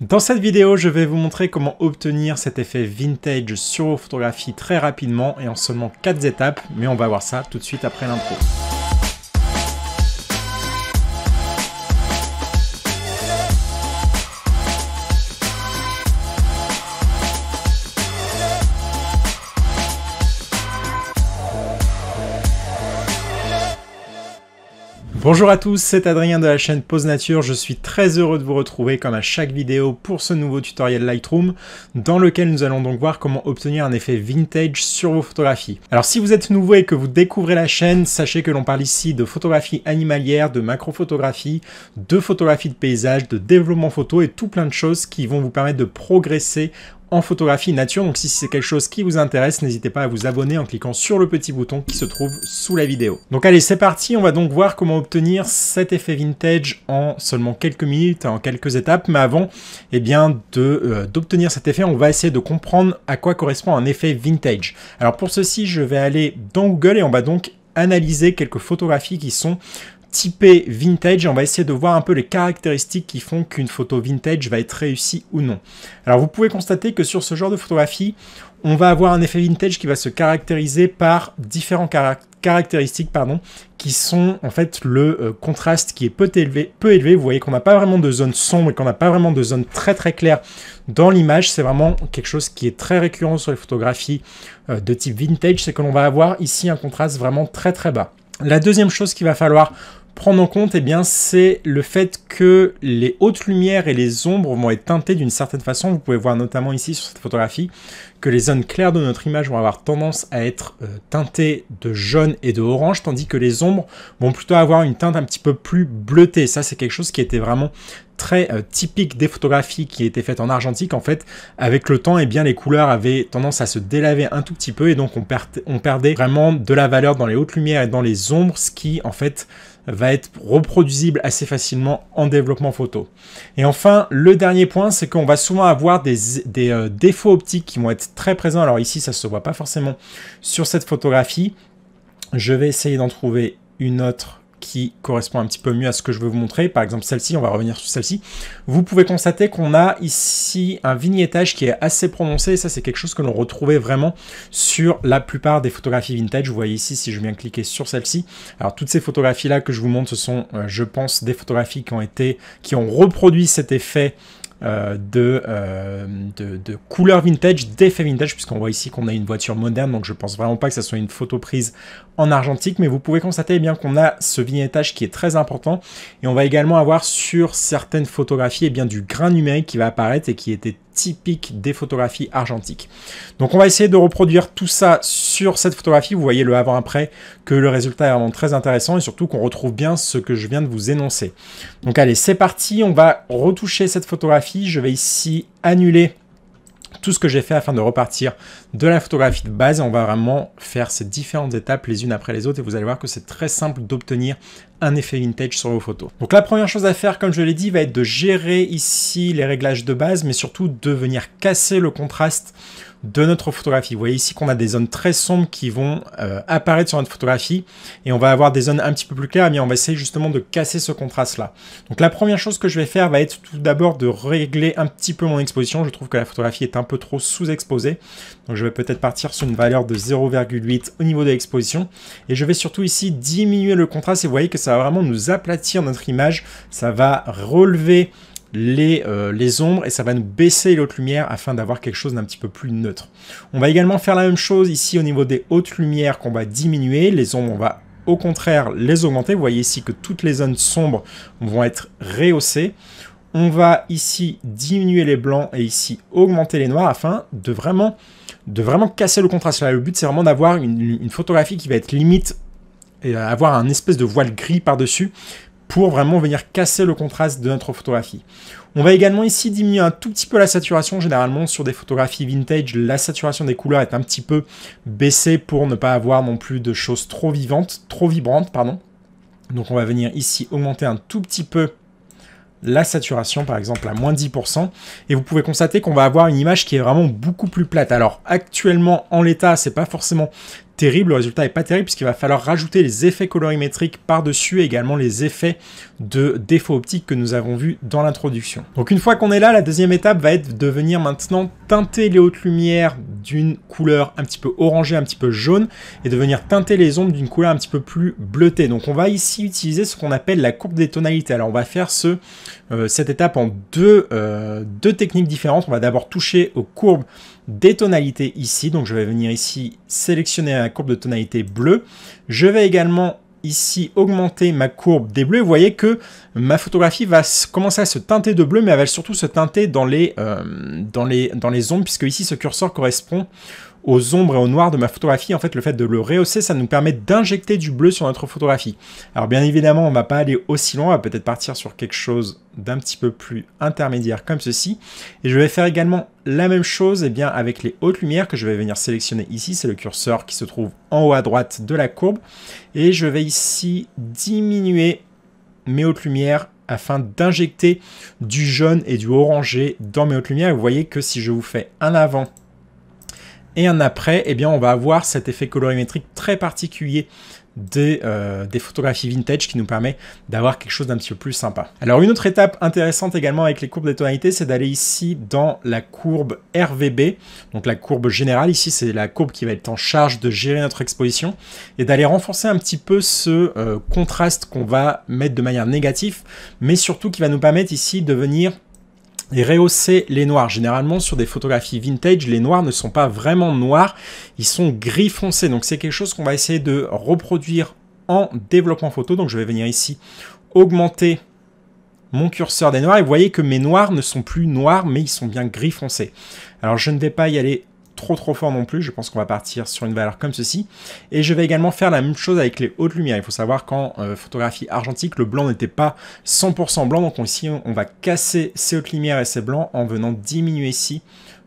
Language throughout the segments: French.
Dans cette vidéo, je vais vous montrer comment obtenir cet effet vintage sur vos photographies très rapidement et en seulement 4 étapes, mais on va voir ça tout de suite après l'intro. Bonjour à tous, c'est Adrien de la chaîne Pause Nature, je suis très heureux de vous retrouver comme à chaque vidéo pour ce nouveau tutoriel Lightroom dans lequel nous allons donc voir comment obtenir un effet vintage sur vos photographies. Alors si vous êtes nouveau et que vous découvrez la chaîne, sachez que l'on parle ici de photographie animalière, de macrophotographie, de photographie de paysage, de développement photo et tout plein de choses qui vont vous permettre de progresser en photographie nature. Donc si c'est quelque chose qui vous intéresse, n'hésitez pas à vous abonner en cliquant sur le petit bouton qui se trouve sous la vidéo. Donc allez, c'est parti, on va donc voir comment obtenir cet effet vintage en seulement quelques minutes, en quelques étapes. Mais avant eh bien, euh, d'obtenir cet effet, on va essayer de comprendre à quoi correspond un effet vintage. Alors pour ceci, je vais aller dans Google et on va donc analyser quelques photographies qui sont Typé vintage. On va essayer de voir un peu les caractéristiques qui font qu'une photo vintage va être réussie ou non. Alors vous pouvez constater que sur ce genre de photographie, on va avoir un effet vintage qui va se caractériser par différents caractéristiques pardon, qui sont en fait le euh, contraste qui est peu élevé. Peu élevé. Vous voyez qu'on n'a pas vraiment de zone sombre et qu'on n'a pas vraiment de zone très très claire dans l'image. C'est vraiment quelque chose qui est très récurrent sur les photographies euh, de type vintage, c'est que l'on va avoir ici un contraste vraiment très très bas. La deuxième chose qu'il va falloir prendre en compte, eh bien, c'est le fait que les hautes lumières et les ombres vont être teintées d'une certaine façon. Vous pouvez voir notamment ici sur cette photographie que les zones claires de notre image vont avoir tendance à être euh, teintées de jaune et de orange, tandis que les ombres vont plutôt avoir une teinte un petit peu plus bleutée. Ça, c'est quelque chose qui était vraiment très euh, typique des photographies qui étaient faites en argentique. En fait, avec le temps, eh bien, les couleurs avaient tendance à se délaver un tout petit peu et donc on perdait vraiment de la valeur dans les hautes lumières et dans les ombres, ce qui, en fait, va être reproduisible assez facilement en développement photo. Et enfin, le dernier point, c'est qu'on va souvent avoir des, euh, défauts optiques qui vont être très présents. Alors ici, ça ne se voit pas forcément sur cette photographie. Je vais essayer d'en trouver une autre qui correspond un petit peu mieux à ce que je veux vous montrer. Par exemple, celle-ci, on va revenir sur celle-ci. Vous pouvez constater qu'on a ici un vignettage qui est assez prononcé. ça, c'est quelque chose que l'on retrouvait vraiment sur la plupart des photographies vintage. Vous voyez ici, si je viens cliquer sur celle-ci. Alors, toutes ces photographies-là que je vous montre, ce sont, euh, je pense, des photographies qui ont été, qui ont reproduit cet effet euh, euh, de, de, couleurs vintage, d'effets vintage, puisqu'on voit ici qu'on a une voiture moderne, donc je pense vraiment pas que ce soit une photo prise en argentique, mais vous pouvez constater eh bien qu'on a ce vignettage qui est très important, et on va également avoir sur certaines photographies et eh bien, du grain numérique qui va apparaître et qui était typique des photographies argentiques. Donc on va essayer de reproduire tout ça sur cette photographie. Vous voyez le avant-après que le résultat est vraiment très intéressant et surtout qu'on retrouve bien ce que je viens de vous énoncer. Donc allez, c'est parti, on va retoucher cette photographie. Je vais ici annuler tout ce que j'ai fait afin de repartir de la photographie de base. On va vraiment faire ces différentes étapes les unes après les autres et vous allez voir que c'est très simple d'obtenir un effet vintage sur vos photos. Donc la première chose à faire, comme je l'ai dit, va être de gérer ici les réglages de base, mais surtout de venir casser le contraste de notre photographie. Vous voyez ici qu'on a des zones très sombres qui vont euh, apparaître sur notre photographie et on va avoir des zones un petit peu plus claires, mais on va essayer justement de casser ce contraste-là. Donc la première chose que je vais faire va être tout d'abord de régler un petit peu mon exposition. Je trouve que la photographie est un peu trop sous-exposée. Donc je vais peut-être partir sur une valeur de 0,8 au niveau de l'exposition. Et je vais surtout ici diminuer le contraste et vous voyez que ça va vraiment nous aplatir notre image. Ça va relever euh, les, ombres et ça va nous baisser l'autre lumière afin d'avoir quelque chose d'un petit peu plus neutre. On va également faire la même chose ici au niveau des hautes lumières qu'on va diminuer, les ombres on va au contraire les augmenter. Vous voyez ici que toutes les zones sombres vont être rehaussées. On va ici diminuer les blancs et ici augmenter les noirs afin de vraiment, de vraiment casser le contraste. Là, le but c'est vraiment d'avoir une, une photographie qui va être limite et avoir un espèce de voile gris par-dessus pour vraiment venir casser le contraste de notre photographie. On va également ici diminuer un tout petit peu la saturation. Généralement, sur des photographies vintage, la saturation des couleurs est un petit peu baissée pour ne pas avoir non plus de choses trop vivantes, trop vibrantes, pardon. Donc on va venir ici augmenter un tout petit peu la saturation par exemple à moins 10% et vous pouvez constater qu'on va avoir une image qui est vraiment beaucoup plus plate. Alors actuellement en l'état c'est pas forcément terrible, le résultat est pas terrible puisqu'il va falloir rajouter les effets colorimétriques par-dessus et également les effets de défaut optique que nous avons vu dans l'introduction. Donc une fois qu'on est là, la deuxième étape va être de venir maintenant teinter les hautes lumières d'une couleur un petit peu orangée, un petit peu jaune et de venir teinter les ombres d'une couleur un petit peu plus bleutée. Donc on va ici utiliser ce qu'on appelle la courbe des tonalités. Alors on va faire ce, euh, cette étape en deux, euh, deux techniques différentes. On va d'abord toucher aux courbes des tonalités ici. Donc je vais venir ici sélectionner la courbe de tonalité bleue. Je vais également ici augmenter ma courbe des bleus, vous voyez que ma photographie va commencer à se teinter de bleu, mais elle va surtout se teinter dans les, euh, dans les, dans les ombres, puisque ici ce curseur correspond aux ombres et au noir de ma photographie. En fait, le fait de le rehausser, ça nous permet d'injecter du bleu sur notre photographie. Alors bien évidemment, on va pas aller aussi loin, on va peut-être partir sur quelque chose d'un petit peu plus intermédiaire comme ceci. Et je vais faire également la même chose et eh bien, avec les hautes lumières que je vais venir sélectionner ici. C'est le curseur qui se trouve en haut à droite de la courbe. Et je vais ici diminuer mes hautes lumières afin d'injecter du jaune et du orangé dans mes hautes lumières. vous voyez que si je vous fais un avant et un après, eh bien, on va avoir cet effet colorimétrique très particulier euh, des, photographies vintage qui nous permet d'avoir quelque chose d'un petit peu plus sympa. Alors une autre étape intéressante également avec les courbes des tonalités, c'est d'aller ici dans la courbe RVB, donc la courbe générale, ici c'est la courbe qui va être en charge de gérer notre exposition, et d'aller renforcer un petit peu ce euh, contraste qu'on va mettre de manière négative, mais surtout qui va nous permettre ici de venir et rehausser les noirs. Généralement, sur des photographies vintage, les noirs ne sont pas vraiment noirs, ils sont gris foncé. Donc c'est quelque chose qu'on va essayer de reproduire en développement photo. Donc je vais venir ici augmenter mon curseur des noirs et vous voyez que mes noirs ne sont plus noirs mais ils sont bien gris foncé. Alors je ne vais pas y aller trop trop fort non plus. Je pense qu'on va partir sur une valeur comme ceci. Et je vais également faire la même chose avec les hautes lumières. Il faut savoir qu'en euh, photographie argentique, le blanc n'était pas 100% blanc. Donc ici, on va casser ces hautes lumières et ces blancs en venant diminuer ici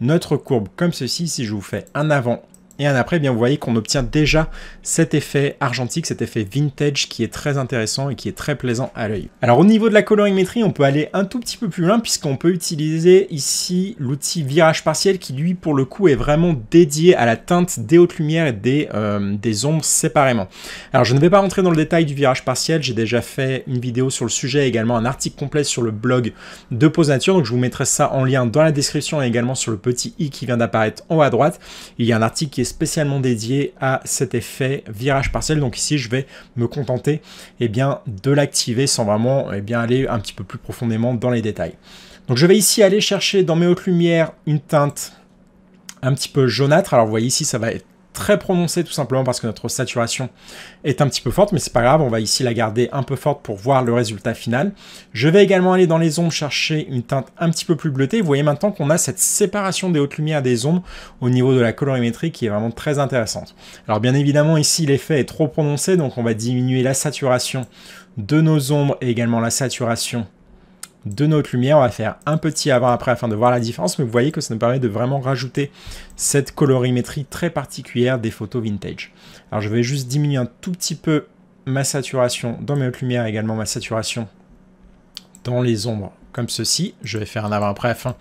notre courbe comme ceci. Si je vous fais un avant et après, eh bien, vous voyez qu'on obtient déjà cet effet argentique, cet effet vintage qui est très intéressant et qui est très plaisant à l'œil. Alors au niveau de la colorimétrie, on peut aller un tout petit peu plus loin puisqu'on peut utiliser ici l'outil virage partiel qui lui pour le coup est vraiment dédié à la teinte des hautes lumières et des, euh, des ombres séparément. Alors je ne vais pas rentrer dans le détail du virage partiel, j'ai déjà fait une vidéo sur le sujet, également un article complet sur le blog de Pose Nature, donc je vous mettrai ça en lien dans la description et également sur le petit i qui vient d'apparaître en haut à droite. Il y a un article qui est spécialement dédié à cet effet virage partiel. Donc ici, je vais me contenter et eh bien, de l'activer sans vraiment et eh bien, aller un petit peu plus profondément dans les détails. Donc je vais ici aller chercher dans mes hautes lumières une teinte un petit peu jaunâtre. Alors vous voyez ici, ça va être très prononcée tout simplement parce que notre saturation est un petit peu forte, mais c'est pas grave, on va ici la garder un peu forte pour voir le résultat final. Je vais également aller dans les ombres chercher une teinte un petit peu plus bleutée. Vous voyez maintenant qu'on a cette séparation des hautes lumières des ombres au niveau de la colorimétrie qui est vraiment très intéressante. Alors bien évidemment ici l'effet est trop prononcé, donc on va diminuer la saturation de nos ombres et également la saturation de notre lumière. On va faire un petit avant-après afin de voir la différence, mais vous voyez que ça nous permet de vraiment rajouter cette colorimétrie très particulière des photos vintage. Alors je vais juste diminuer un tout petit peu ma saturation dans mes hautes lumières, également ma saturation dans les ombres comme ceci. Je vais faire un avant-après afin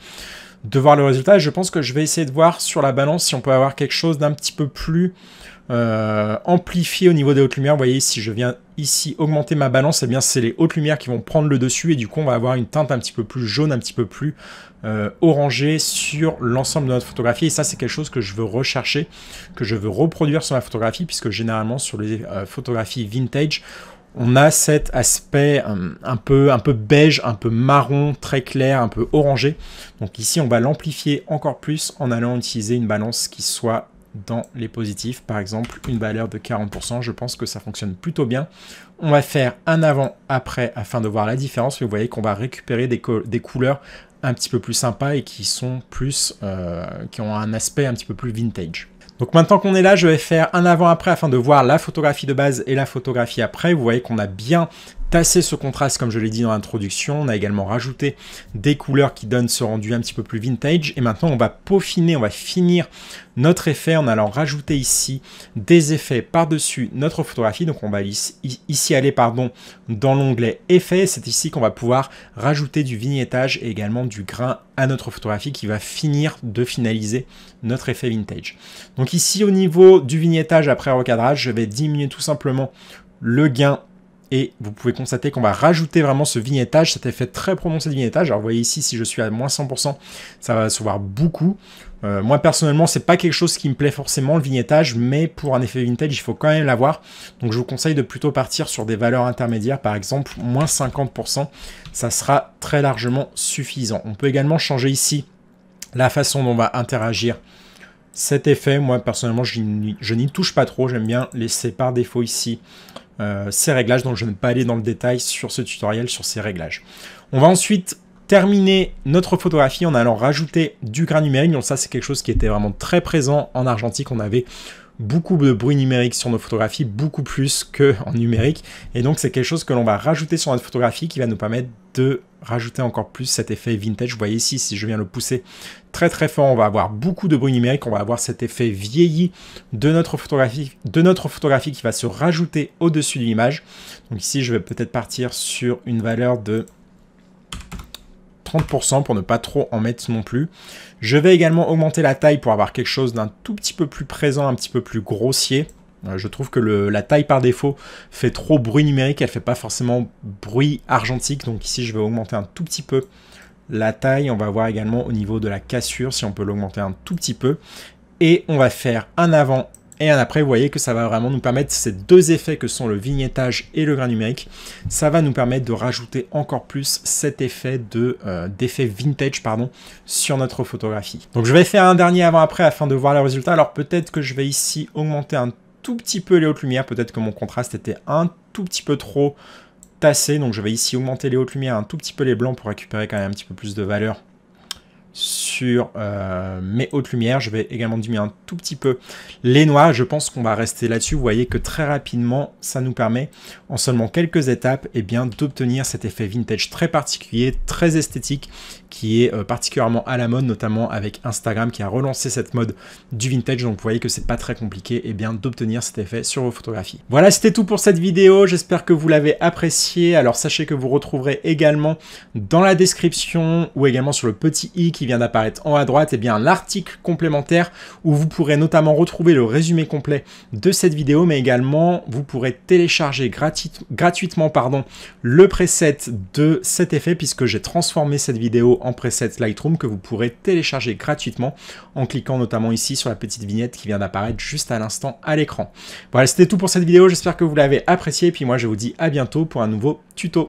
de voir le résultat. Je pense que je vais essayer de voir sur la balance si on peut avoir quelque chose d'un petit peu plus... Euh, Amplifier au niveau des hautes lumières. Vous voyez, si je viens ici augmenter ma balance, et eh bien c'est les hautes lumières qui vont prendre le dessus et du coup on va avoir une teinte un petit peu plus jaune, un petit peu plus orangé euh, orangée sur l'ensemble de notre photographie. Et ça c'est quelque chose que je veux rechercher, que je veux reproduire sur ma photographie, puisque généralement sur les euh, photographies vintage, on a cet aspect un, peu, un peu beige, un peu marron, très clair, un peu orangé. Donc ici, on va l'amplifier encore plus en allant utiliser une balance qui soit dans les positifs. Par exemple, une valeur de 40%, je pense que ça fonctionne plutôt bien. On va faire un avant-après afin de voir la différence. vous voyez qu'on va récupérer des, couleurs un petit peu plus sympas et qui sont plus, euh, qui ont un aspect un petit peu plus vintage. Donc maintenant qu'on est là, je vais faire un avant-après afin de voir la photographie de base et la photographie après. Vous voyez qu'on a bien Passer ce contraste, comme je l'ai dit dans l'introduction, on a également rajouté des couleurs qui donnent ce rendu un petit peu plus vintage. Et maintenant, on va peaufiner, on va finir notre effet en allant rajouter ici des effets par-dessus notre photographie. Donc, on va ici aller pardon, dans l'onglet Effets. C'est ici qu'on va pouvoir rajouter du vignettage et également du grain à notre photographie qui va finir de finaliser notre effet vintage. Donc ici, au niveau du vignettage après recadrage, je vais diminuer tout simplement le gain et vous pouvez constater qu'on va rajouter vraiment ce vignettage, cet effet très prononcé de vignettage. Alors vous voyez ici, si je suis à moins 100%, ça va se voir beaucoup. Euh, moi personnellement, c'est pas quelque chose qui me plaît forcément le vignettage, mais pour un effet vintage, il faut quand même l'avoir. Donc je vous conseille de plutôt partir sur des valeurs intermédiaires, par exemple moins 50%, ça sera très largement suffisant. On peut également changer ici la façon dont on va interagir cet effet, moi personnellement, je n'y touche pas trop, j'aime bien laisser par défaut ici euh, ces réglages, donc je ne vais pas aller dans le détail sur ce tutoriel, sur ces réglages. On va ensuite terminer notre photographie en allant rajouter du grain numérique. Donc ça, c'est quelque chose qui était vraiment très présent en argentique. On avait beaucoup de bruit numérique sur nos photographies, beaucoup plus qu'en numérique. Et donc, c'est quelque chose que l'on va rajouter sur notre photographie qui va nous permettre de rajouter encore plus cet effet vintage. Vous voyez ici, si je viens le pousser très très fort, on va avoir beaucoup de bruit numérique, on va avoir cet effet vieilli de notre photographie, de notre photographie qui va se rajouter au-dessus de l'image. Donc ici, je vais peut-être partir sur une valeur de 30% pour ne pas trop en mettre non plus. Je vais également augmenter la taille pour avoir quelque chose d'un tout petit peu plus présent, un petit peu plus grossier. Euh, je trouve que la taille par défaut fait trop bruit numérique, elle fait pas forcément bruit argentique. Donc ici, je vais augmenter un tout petit peu la taille. On va voir également au niveau de la cassure si on peut l'augmenter un tout petit peu. Et on va faire un avant et un après. Vous voyez que ça va vraiment nous permettre, ces deux effets que sont le vignettage et le grain numérique, ça va nous permettre de rajouter encore plus cet effet de euh, d'effet vintage pardon, sur notre photographie. Donc je vais faire un dernier avant-après afin de voir le résultat. Alors peut-être que je vais ici augmenter un petit peu les hautes lumières. Peut-être que mon contraste était un tout petit peu trop tassé. Donc je vais ici augmenter les hautes lumières, un tout petit peu les blancs pour récupérer quand même un petit peu plus de valeur sur euh, mes hautes lumières. Je vais également diminuer un tout petit peu les noix. Je pense qu'on va rester là-dessus. Vous voyez que très rapidement, ça nous permet en seulement quelques étapes et eh bien d'obtenir cet effet vintage très particulier, très esthétique, qui est euh, particulièrement à la mode, notamment avec Instagram qui a relancé cette mode du vintage. Donc vous voyez que c'est pas très compliqué et eh bien d'obtenir cet effet sur vos photographies. Voilà, c'était tout pour cette vidéo. J'espère que vous l'avez apprécié. Alors sachez que vous retrouverez également dans la description ou également sur le petit i qui vient d'apparaître en haut à droite, et eh bien l'article complémentaire où vous pourrez notamment retrouver le résumé complet de cette vidéo, mais également vous pourrez télécharger gratuit, gratuitement pardon, le preset de cet effet puisque j'ai transformé cette vidéo en preset Lightroom que vous pourrez télécharger gratuitement en cliquant notamment ici sur la petite vignette qui vient d'apparaître juste à l'instant à l'écran. Voilà, c'était tout pour cette vidéo, j'espère que vous l'avez appréciée et puis moi je vous dis à bientôt pour un nouveau tuto.